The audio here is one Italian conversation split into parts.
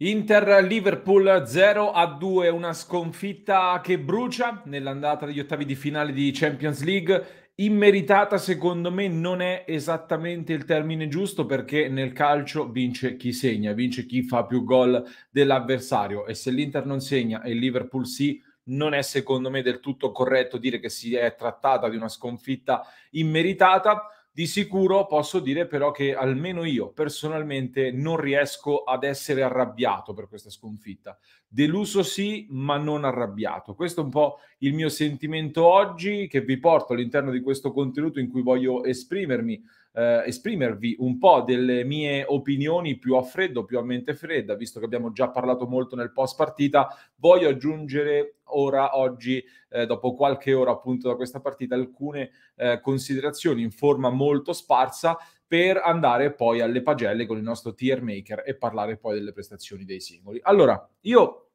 Inter-Liverpool 0-2, a una sconfitta che brucia nell'andata degli ottavi di finale di Champions League. Immeritata secondo me non è esattamente il termine giusto perché nel calcio vince chi segna, vince chi fa più gol dell'avversario e se l'Inter non segna e il Liverpool sì, non è secondo me del tutto corretto dire che si è trattata di una sconfitta immeritata di sicuro posso dire però che almeno io personalmente non riesco ad essere arrabbiato per questa sconfitta. Deluso sì, ma non arrabbiato. Questo è un po' il mio sentimento oggi che vi porto all'interno di questo contenuto in cui voglio esprimermi eh, esprimervi un po' delle mie opinioni più a freddo, più a mente fredda, visto che abbiamo già parlato molto nel post partita, voglio aggiungere ora, oggi, eh, dopo qualche ora appunto da questa partita, alcune eh, considerazioni in forma molto sparsa per andare poi alle pagelle con il nostro tier maker e parlare poi delle prestazioni dei singoli. Allora, io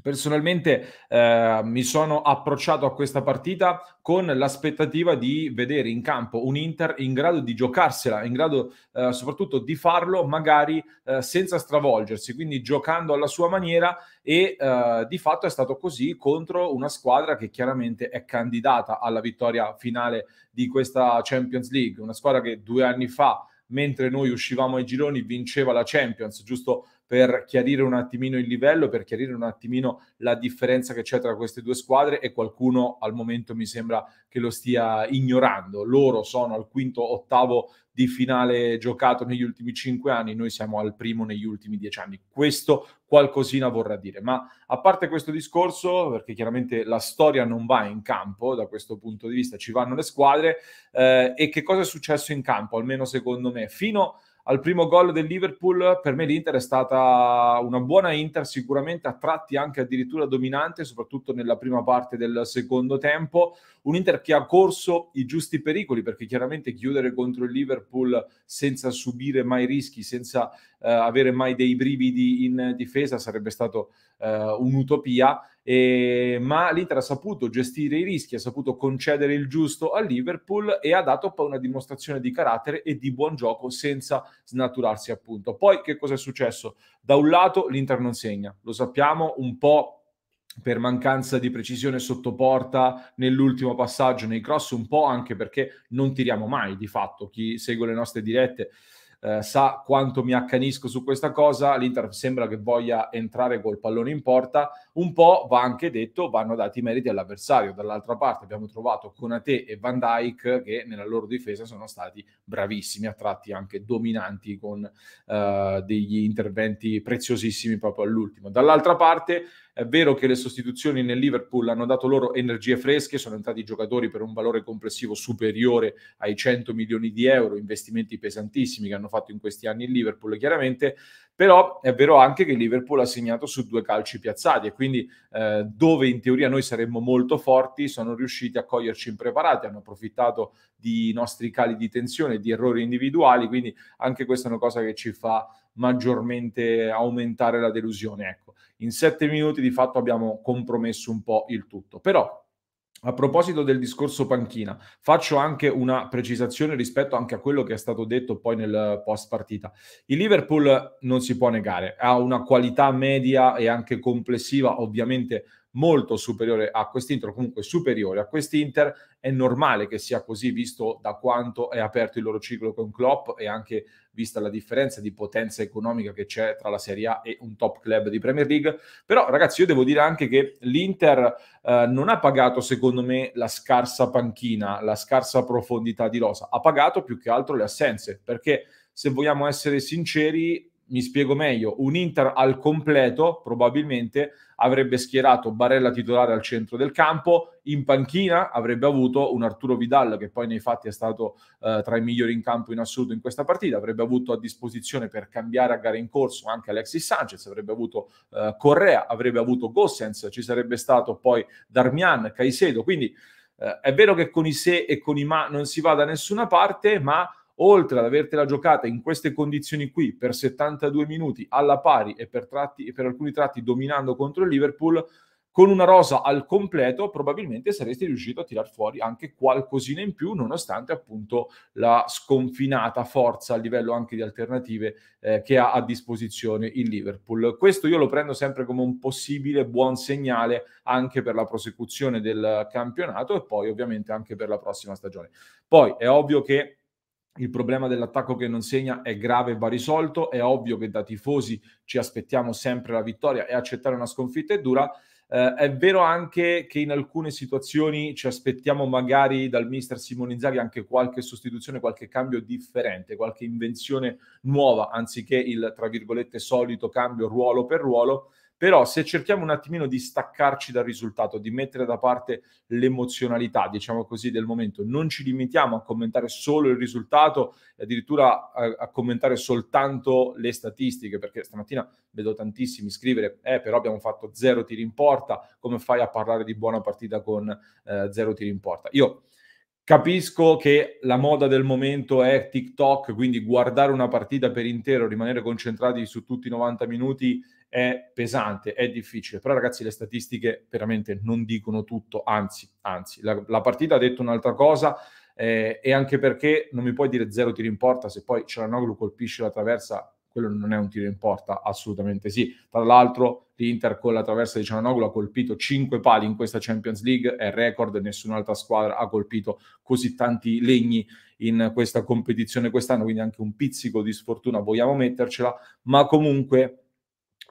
Personalmente eh, mi sono approcciato a questa partita con l'aspettativa di vedere in campo un Inter in grado di giocarsela, in grado eh, soprattutto di farlo magari eh, senza stravolgersi, quindi giocando alla sua maniera e eh, di fatto è stato così contro una squadra che chiaramente è candidata alla vittoria finale di questa Champions League, una squadra che due anni fa mentre noi uscivamo ai gironi vinceva la Champions, giusto per chiarire un attimino il livello, per chiarire un attimino la differenza che c'è tra queste due squadre e qualcuno al momento mi sembra che lo stia ignorando. Loro sono al quinto, ottavo di finale giocato negli ultimi cinque anni, noi siamo al primo negli ultimi dieci anni. Questo qualcosina vorrà dire, ma a parte questo discorso, perché chiaramente la storia non va in campo da questo punto di vista, ci vanno le squadre eh, e che cosa è successo in campo, almeno secondo me, fino a al primo gol del Liverpool, per me l'Inter è stata una buona Inter, sicuramente a tratti anche addirittura dominante, soprattutto nella prima parte del secondo tempo. Un Inter che ha corso i giusti pericoli, perché chiaramente chiudere contro il Liverpool senza subire mai rischi, senza eh, avere mai dei brividi in difesa, sarebbe stato eh, un'utopia, e, ma l'Inter ha saputo gestire i rischi, ha saputo concedere il giusto al Liverpool e ha dato poi una dimostrazione di carattere e di buon gioco senza snaturarsi appunto. Poi che cosa è successo? Da un lato l'Inter non segna, lo sappiamo, un po' per mancanza di precisione sottoporta nell'ultimo passaggio nei cross, un po' anche perché non tiriamo mai di fatto chi segue le nostre dirette eh, sa quanto mi accanisco su questa cosa, l'Inter sembra che voglia entrare col pallone in porta, un po' va anche detto, vanno dati i meriti all'avversario. Dall'altra parte abbiamo trovato Conate e Van Dyke che nella loro difesa sono stati bravissimi, a tratti anche dominanti con eh, degli interventi preziosissimi proprio all'ultimo. Dall'altra parte è vero che le sostituzioni nel Liverpool hanno dato loro energie fresche, sono entrati giocatori per un valore complessivo superiore ai 100 milioni di euro, investimenti pesantissimi che hanno fatto in questi anni il Liverpool, chiaramente però è vero anche che Liverpool ha segnato su due calci piazzati e quindi eh, dove in teoria noi saremmo molto forti sono riusciti a coglierci impreparati, hanno approfittato di nostri cali di tensione, di errori individuali, quindi anche questa è una cosa che ci fa maggiormente aumentare la delusione. Ecco, in sette minuti di fatto abbiamo compromesso un po' il tutto, però a proposito del discorso panchina, faccio anche una precisazione rispetto anche a quello che è stato detto poi nel post partita. Il Liverpool non si può negare, ha una qualità media e anche complessiva ovviamente molto superiore a quest'Inter, comunque superiore a quest'Inter. È normale che sia così, visto da quanto è aperto il loro ciclo con Klopp e anche vista la differenza di potenza economica che c'è tra la Serie A e un top club di Premier League. Però, ragazzi, io devo dire anche che l'Inter eh, non ha pagato, secondo me, la scarsa panchina, la scarsa profondità di rosa, ha pagato più che altro le assenze, perché se vogliamo essere sinceri, mi spiego meglio, un Inter al completo probabilmente avrebbe schierato Barella titolare al centro del campo, in panchina avrebbe avuto un Arturo Vidal che poi nei fatti è stato eh, tra i migliori in campo in assoluto in questa partita, avrebbe avuto a disposizione per cambiare a gara in corso anche Alexis Sanchez, avrebbe avuto eh, Correa, avrebbe avuto Gossens, ci sarebbe stato poi Darmian, Caicedo, quindi eh, è vero che con i se e con i ma non si va da nessuna parte, ma oltre ad avertela giocata in queste condizioni qui per 72 minuti alla pari e per, tratti, e per alcuni tratti dominando contro il Liverpool, con una rosa al completo probabilmente saresti riuscito a tirar fuori anche qualcosina in più nonostante appunto la sconfinata forza a livello anche di alternative eh, che ha a disposizione il Liverpool. Questo io lo prendo sempre come un possibile buon segnale anche per la prosecuzione del campionato e poi ovviamente anche per la prossima stagione. Poi è ovvio che il problema dell'attacco che non segna è grave e va risolto. È ovvio che da tifosi ci aspettiamo sempre la vittoria e accettare una sconfitta è dura. Eh, è vero anche che in alcune situazioni ci aspettiamo magari dal mister Simonizzari anche qualche sostituzione, qualche cambio differente, qualche invenzione nuova, anziché il, tra virgolette, solito cambio ruolo per ruolo però se cerchiamo un attimino di staccarci dal risultato, di mettere da parte l'emozionalità, diciamo così, del momento, non ci limitiamo a commentare solo il risultato e addirittura a, a commentare soltanto le statistiche, perché stamattina vedo tantissimi scrivere, eh però abbiamo fatto zero tiri in porta, come fai a parlare di buona partita con eh, zero tiri in porta? Io Capisco che la moda del momento è TikTok, quindi guardare una partita per intero, rimanere concentrati su tutti i 90 minuti è pesante, è difficile, però ragazzi le statistiche veramente non dicono tutto, anzi, anzi, la, la partita ha detto un'altra cosa eh, e anche perché non mi puoi dire zero tiri in porta se poi Cialanoglu colpisce la traversa quello non è un tiro in porta, assolutamente sì. Tra l'altro l'Inter con la traversa di Cianoglu ha colpito 5 pali in questa Champions League, è record, nessun'altra squadra ha colpito così tanti legni in questa competizione quest'anno, quindi anche un pizzico di sfortuna vogliamo mettercela, ma comunque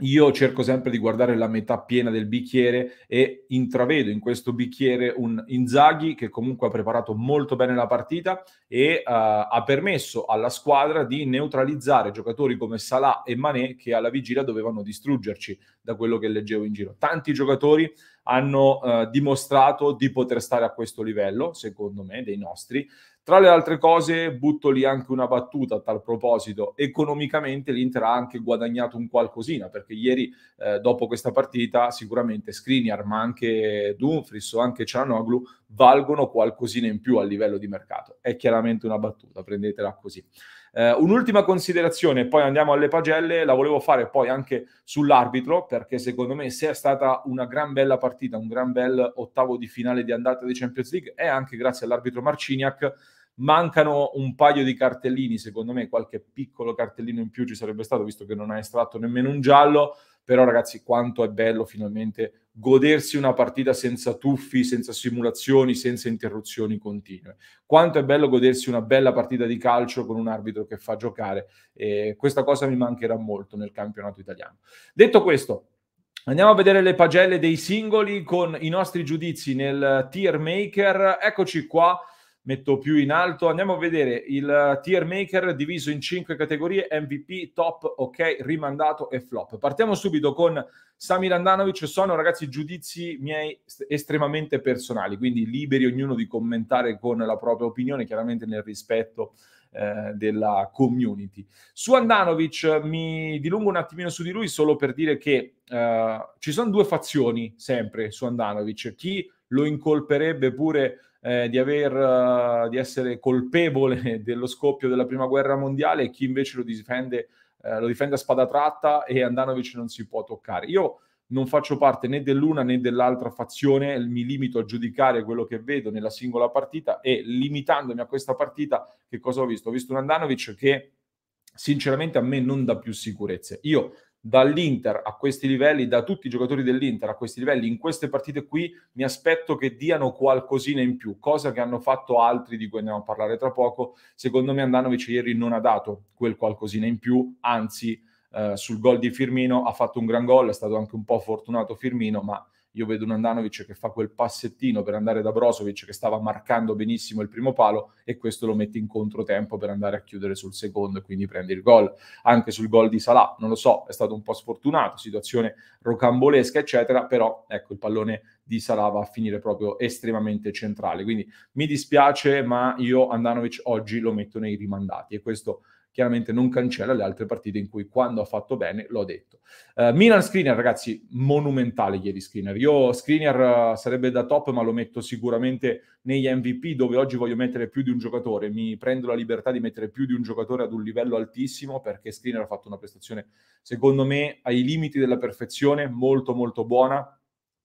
io cerco sempre di guardare la metà piena del bicchiere e intravedo in questo bicchiere un Inzaghi che comunque ha preparato molto bene la partita e uh, ha permesso alla squadra di neutralizzare giocatori come Salah e Mané che alla vigilia dovevano distruggerci da quello che leggevo in giro. Tanti giocatori hanno uh, dimostrato di poter stare a questo livello, secondo me, dei nostri, tra le altre cose, butto lì anche una battuta a tal proposito. Economicamente l'Inter ha anche guadagnato un qualcosina, perché ieri, eh, dopo questa partita, sicuramente Skriniar, ma anche Dumfries o anche Cianoglu valgono qualcosina in più a livello di mercato. È chiaramente una battuta, prendetela così. Eh, un'ultima considerazione, poi andiamo alle pagelle, la volevo fare poi anche sull'arbitro, perché secondo me se è stata una gran bella partita, un gran bel ottavo di finale di andata di Champions League, è anche grazie all'arbitro Marciniak Mancano un paio di cartellini, secondo me qualche piccolo cartellino in più ci sarebbe stato, visto che non ha estratto nemmeno un giallo, però ragazzi quanto è bello finalmente godersi una partita senza tuffi, senza simulazioni, senza interruzioni continue. Quanto è bello godersi una bella partita di calcio con un arbitro che fa giocare. E questa cosa mi mancherà molto nel campionato italiano. Detto questo, Andiamo a vedere le pagelle dei singoli con i nostri giudizi nel tier maker. Eccoci qua metto più in alto. Andiamo a vedere il eh, tier maker diviso in 5 categorie, MVP, top, ok, rimandato e flop. Partiamo subito con Samir Landanovic. sono ragazzi giudizi miei estremamente personali, quindi liberi ognuno di commentare con la propria opinione, chiaramente nel rispetto eh, della community. Su Andanovic eh, mi dilungo un attimino su di lui solo per dire che eh, ci sono due fazioni sempre su Andanovic, chi lo incolperebbe pure eh, di, aver, uh, di, essere colpevole dello scoppio della prima guerra mondiale e chi invece lo difende, eh, lo difende a spada tratta e Andanovic non si può toccare. Io non faccio parte né dell'una né dell'altra fazione, mi limito a giudicare quello che vedo nella singola partita e limitandomi a questa partita, che cosa ho visto? Ho visto un Andanovic che sinceramente a me non dà più sicurezze. Io dall'Inter a questi livelli, da tutti i giocatori dell'Inter a questi livelli, in queste partite qui mi aspetto che diano qualcosina in più, cosa che hanno fatto altri di cui andiamo a parlare tra poco. Secondo me Andanovic ieri non ha dato quel qualcosina in più, anzi eh, sul gol di Firmino ha fatto un gran gol, è stato anche un po' fortunato Firmino, ma io vedo un Andanovic che fa quel passettino per andare da Brozovic che stava marcando benissimo il primo palo e questo lo mette in controtempo per andare a chiudere sul secondo e quindi prende il gol. Anche sul gol di Salah, non lo so, è stato un po' sfortunato, situazione rocambolesca eccetera, però ecco il pallone di Salah va a finire proprio estremamente centrale. Quindi mi dispiace, ma io Andanovic oggi lo metto nei rimandati e questo chiaramente non cancella le altre partite in cui quando ha fatto bene l'ho detto. Uh, Milan Screener, ragazzi, monumentale ieri Screener. Io Screener uh, eh, sarebbe da top, ma lo metto sicuramente negli MVP dove oggi voglio mettere più di un giocatore. Mi prendo la libertà di mettere più di un giocatore ad un livello altissimo perché Screener ha fatto una prestazione, secondo me, ai limiti della perfezione, molto molto buona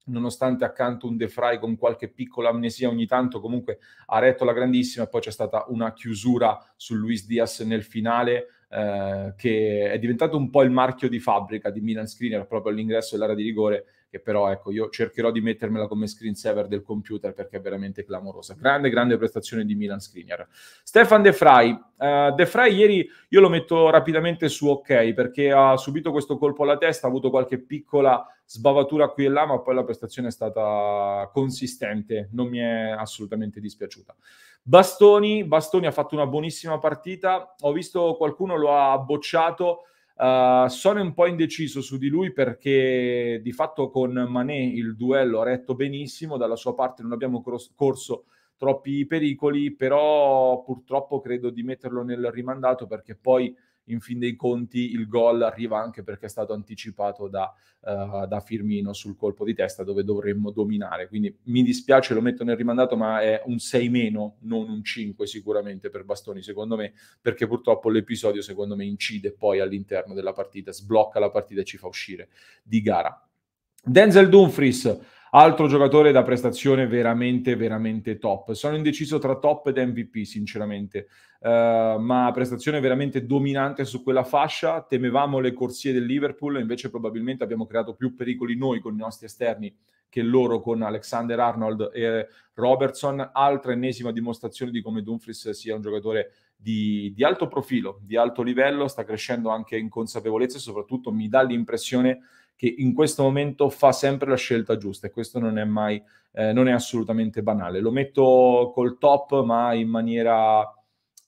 nonostante accanto un defray con qualche piccola amnesia ogni tanto, comunque ha retto la grandissima e poi c'è stata una chiusura su Luis Diaz nel finale eh, che è diventato un po' il marchio di fabbrica di Milan Screener proprio all'ingresso dell'area di rigore che però ecco io cercherò di mettermela come screensaver del computer perché è veramente clamorosa. Grande, grande prestazione di Milan Skriniar. Stefan De Frey, uh, De Frey ieri io lo metto rapidamente su ok perché ha subito questo colpo alla testa, ha avuto qualche piccola sbavatura qui e là, ma poi la prestazione è stata consistente, non mi è assolutamente dispiaciuta. Bastoni, Bastoni ha fatto una buonissima partita, ho visto qualcuno lo ha bocciato eh, sono un po' indeciso su di lui perché di fatto con Manè il duello ha retto benissimo, dalla sua parte non abbiamo corso troppi pericoli, però purtroppo credo di metterlo nel rimandato perché poi in fin dei conti il gol arriva anche perché è stato anticipato da, uh, da, Firmino sul colpo di testa dove dovremmo dominare. Quindi mi dispiace, lo metto nel rimandato, ma è un 6 meno, non un 5 sicuramente per Bastoni, secondo me, perché purtroppo l'episodio secondo me incide poi all'interno della partita, sblocca la partita e ci fa uscire di gara. Denzel Dumfries Altro giocatore da prestazione veramente, veramente top. Sono indeciso tra top ed MVP, sinceramente, uh, ma prestazione veramente dominante su quella fascia. Temevamo le corsie del Liverpool, invece probabilmente abbiamo creato più pericoli noi con i nostri esterni che loro con Alexander Arnold e Robertson. Altra ennesima dimostrazione di come Dumfries sia un giocatore di, di, alto profilo, di alto livello, sta crescendo anche in consapevolezza e soprattutto mi dà l'impressione che in questo momento fa sempre la scelta giusta e questo non è mai, eh, non è assolutamente banale. Lo metto col top ma in maniera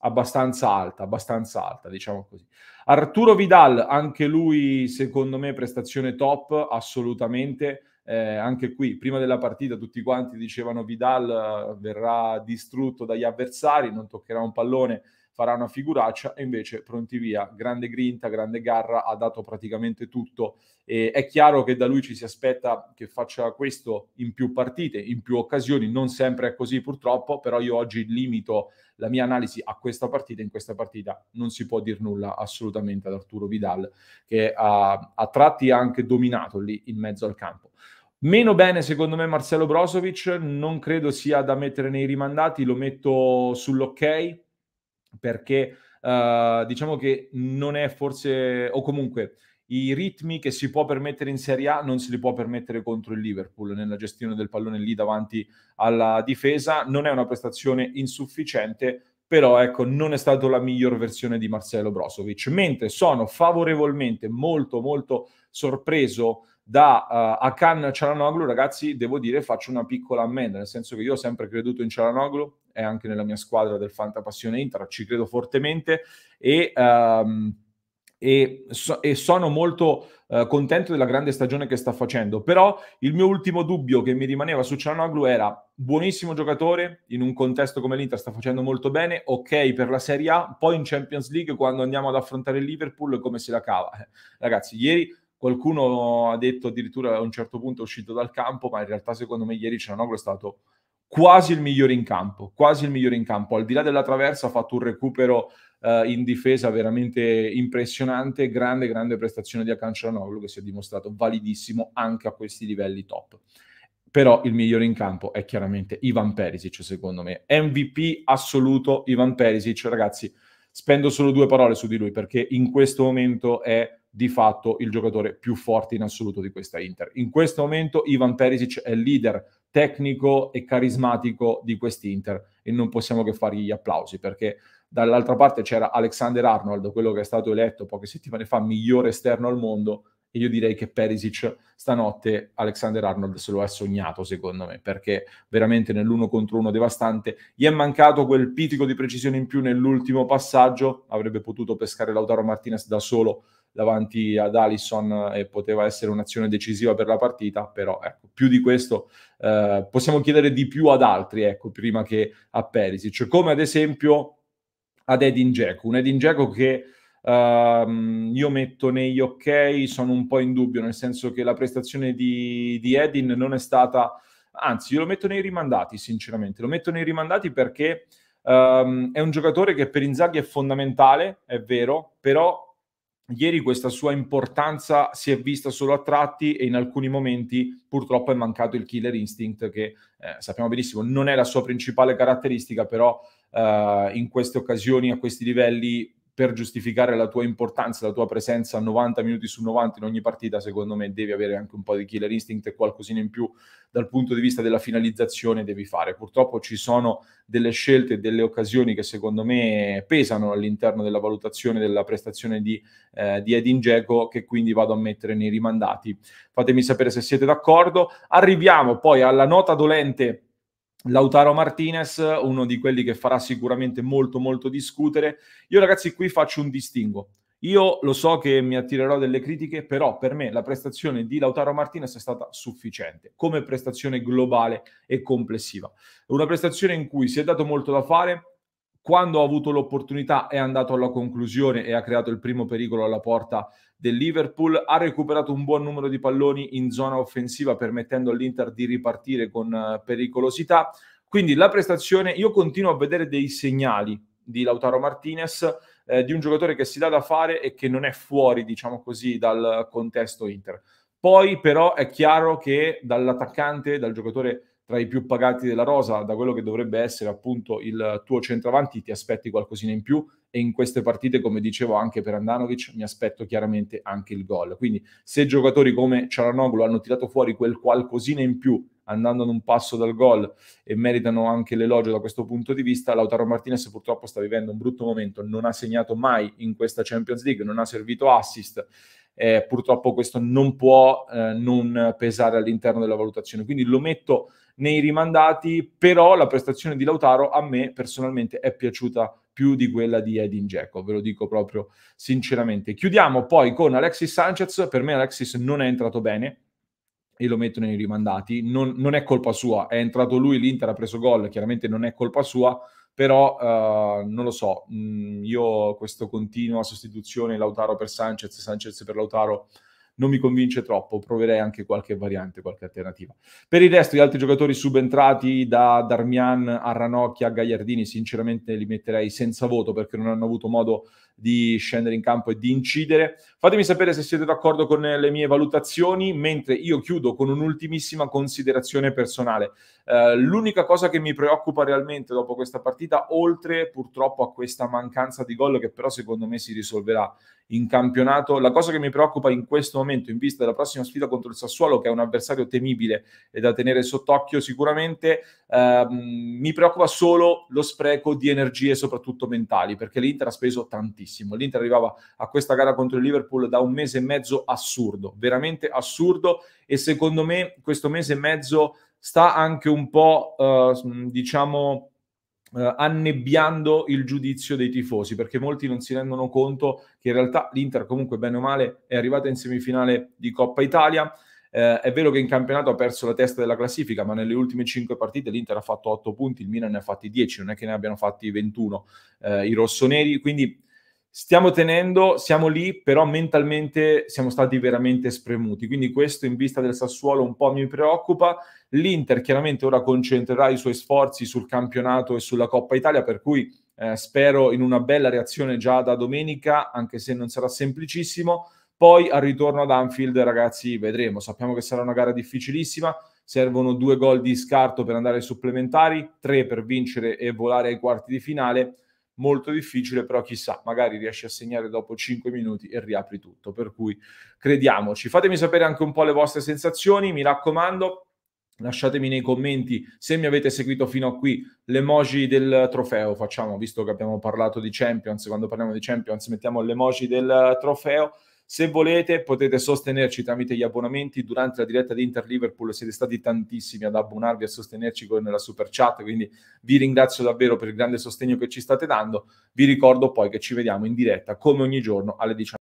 abbastanza alta, abbastanza alta, diciamo così. Arturo Vidal, anche lui secondo me prestazione top, assolutamente. Eh, anche qui, prima della partita, tutti quanti dicevano Vidal eh, verrà distrutto dagli avversari, non toccherà un pallone farà una figuraccia e invece pronti via, grande grinta, grande garra, ha dato praticamente tutto e è chiaro che da lui ci si aspetta che faccia questo in più partite, in più occasioni, non sempre è così purtroppo, però io oggi limito la mia analisi a questa partita, in questa partita non si può dire nulla assolutamente ad Arturo Vidal che ha a tratti anche dominato lì in mezzo al campo. Meno bene secondo me Marcelo Brozovic, non credo sia da mettere nei rimandati, lo metto sull'ok, perché uh, diciamo che non è forse, o comunque i ritmi che si può permettere in Serie A non se li può permettere contro il Liverpool nella gestione del pallone lì davanti alla difesa. Non è una prestazione insufficiente, però ecco, non è stata la miglior versione di Marcelo Brozovic. Mentre sono favorevolmente molto, molto sorpreso da uh, Akan Cialanoglu, ragazzi, devo dire, faccio una piccola ammenda, nel senso che io ho sempre creduto in Cialanoglu e anche nella mia squadra del Fanta Passione Inter, ci credo fortemente e, um, e, so, e sono molto uh, contento della grande stagione che sta facendo. Però il mio ultimo dubbio che mi rimaneva su Cialanoglu era buonissimo giocatore, in un contesto come l'Inter sta facendo molto bene, ok per la Serie A, poi in Champions League quando andiamo ad affrontare il Liverpool come se la cava. Eh, ragazzi, ieri Qualcuno ha detto addirittura a un certo punto è uscito dal campo, ma in realtà secondo me ieri Cianoglu è stato quasi il migliore in campo, quasi il migliore in campo. Al di là della traversa ha fatto un recupero eh, in difesa veramente impressionante, grande, grande prestazione di Akan Cianoglu che si è dimostrato validissimo anche a questi livelli top però il migliore in campo è chiaramente Ivan Perisic, secondo me. MVP assoluto Ivan Perisic, ragazzi, spendo solo due parole su di lui perché in questo momento è di fatto il giocatore più forte in assoluto di questa Inter. In questo momento Ivan Perisic è il leader tecnico e carismatico di quest'Inter e non possiamo che fargli gli applausi perché dall'altra parte c'era Alexander Arnold, quello che è stato eletto poche settimane fa migliore esterno al mondo e io direi che Perisic stanotte Alexander Arnold se lo ha sognato secondo me perché veramente nell'uno contro uno devastante gli è mancato quel pitico di precisione in più nell'ultimo passaggio, avrebbe potuto pescare Lautaro Martinez da solo davanti ad Allison e eh, poteva essere un'azione decisiva per la partita, però ecco, più di questo eh, possiamo chiedere di più ad altri, ecco, prima che a Perisic, come ad esempio ad Edin Dzeko, un Edin Dzeko che Uh, io metto negli ok, sono un po' in dubbio, nel senso che la prestazione di, di, Edin non è stata, anzi, io lo metto nei rimandati, sinceramente, lo metto nei rimandati perché um, è un giocatore che per Inzaghi è fondamentale, è vero, però Ieri questa sua importanza si è vista solo a tratti e in alcuni momenti purtroppo è mancato il killer instinct che eh, sappiamo benissimo non è la sua principale caratteristica, però eh, in queste occasioni, a questi livelli, per giustificare la tua importanza, la tua presenza a 90 minuti su 90 in ogni partita, secondo me devi avere anche un po' di killer instinct e qualcosina in più dal punto di vista della finalizzazione devi fare. Purtroppo ci sono delle scelte, e delle occasioni che secondo me pesano all'interno della valutazione della prestazione di, eh, di Edin Dzeko che quindi vado a mettere nei rimandati. Fatemi sapere se siete d'accordo. Arriviamo poi alla nota dolente Lautaro Martinez, uno di quelli che farà sicuramente molto molto discutere. Io ragazzi qui faccio un distinguo. Io lo so che mi attirerò delle critiche, però per me la prestazione di Lautaro Martinez è stata sufficiente come prestazione globale e complessiva. Una prestazione in cui si è dato molto da fare, quando ha avuto l'opportunità è andato alla conclusione e ha creato il primo pericolo alla porta del Liverpool, ha recuperato un buon numero di palloni in zona offensiva permettendo all'Inter di ripartire con eh, pericolosità. Quindi la prestazione, io continuo a vedere dei segnali di Lautaro Martinez, eh, di un giocatore che si dà da fare e che non è fuori, diciamo così, dal contesto Inter. Poi però è chiaro che dall'attaccante, dal giocatore tra i più pagati della rosa, da quello che dovrebbe essere appunto il tuo centravanti, ti aspetti qualcosina in più e in queste partite, come dicevo anche per Andanovic, mi aspetto chiaramente anche il gol. Quindi se giocatori come Cialanoglu hanno tirato fuori quel qualcosina in più andando ad un passo dal gol e meritano anche l'elogio da questo punto di vista, Lautaro Martinez purtroppo sta vivendo un brutto momento, non ha segnato mai in questa Champions League, non ha servito assist, eh, purtroppo questo non può eh, non pesare all'interno della valutazione, quindi lo metto nei rimandati, però la prestazione di Lautaro a me personalmente è piaciuta più di quella di Edin Dzeko, ve lo dico proprio sinceramente. Chiudiamo poi con Alexis Sanchez, per me Alexis non è entrato bene, e lo metto nei rimandati. Non, non, è colpa sua, è entrato lui, l'Inter ha preso gol, chiaramente non è colpa sua, però uh, non lo so, mm, io questo continuo a sostituzione Lautaro per Sanchez, Sanchez per Lautaro non mi convince troppo, proverei anche qualche variante, qualche alternativa. Per il resto, gli altri giocatori subentrati da Darmian a Ranocchia a Gagliardini, sinceramente li metterei senza voto perché non hanno avuto modo di scendere in campo e di incidere. Fatemi sapere se siete d'accordo con le mie valutazioni, mentre io chiudo con un'ultimissima considerazione personale. Eh, l'unica cosa che mi preoccupa realmente dopo questa partita, oltre purtroppo a questa mancanza di gol che però secondo me si risolverà in campionato, la cosa che mi preoccupa in questo momento in vista della prossima sfida contro il Sassuolo, che è un avversario temibile e da tenere sott'occhio sicuramente, eh, mi preoccupa solo lo spreco di energie, soprattutto mentali, perché l'Inter ha speso tantissimo tantissimo. L'Inter arrivava a questa gara contro il Liverpool da un mese e mezzo assurdo, veramente assurdo e secondo me questo mese e mezzo sta anche un po', eh, diciamo, eh, annebbiando il giudizio dei tifosi, perché molti non si rendono conto che in realtà l'Inter comunque bene o male è arrivata in semifinale di Coppa Italia. Eh, è vero che in campionato ha perso la testa della classifica, ma nelle ultime 5 partite l'Inter ha fatto 8 punti, il Milan ne ha fatti 10, non è che ne abbiano fatti 21 eh, i rossoneri, quindi stiamo tenendo, siamo lì, però mentalmente siamo stati veramente spremuti. Quindi questo in vista del Sassuolo un po' mi preoccupa. L'Inter chiaramente ora concentrerà i suoi sforzi sul campionato e sulla Coppa Italia, per cui eh, spero in una bella reazione già da domenica, anche se non sarà semplicissimo. Poi al ritorno ad Anfield, ragazzi, vedremo. Sappiamo che sarà una gara difficilissima. Servono due gol di scarto per andare ai supplementari, tre per vincere e volare ai quarti di finale molto difficile, però chissà, magari riesci a segnare dopo 5 minuti e riapri tutto. Per cui crediamoci. Fatemi sapere anche un po' le vostre sensazioni, mi raccomando. Lasciatemi nei commenti se mi avete seguito fino a qui l'emoji del trofeo. Facciamo, visto che abbiamo parlato di Champions, quando parliamo di Champions mettiamo l'emoji del trofeo. Se volete potete sostenerci tramite gli abbonamenti. Durante la diretta di Inter Liverpool siete stati tantissimi ad abbonarvi e a sostenerci con la super chat, quindi vi ringrazio davvero per il grande sostegno che ci state dando. Vi ricordo poi che ci vediamo in diretta come ogni giorno alle 19.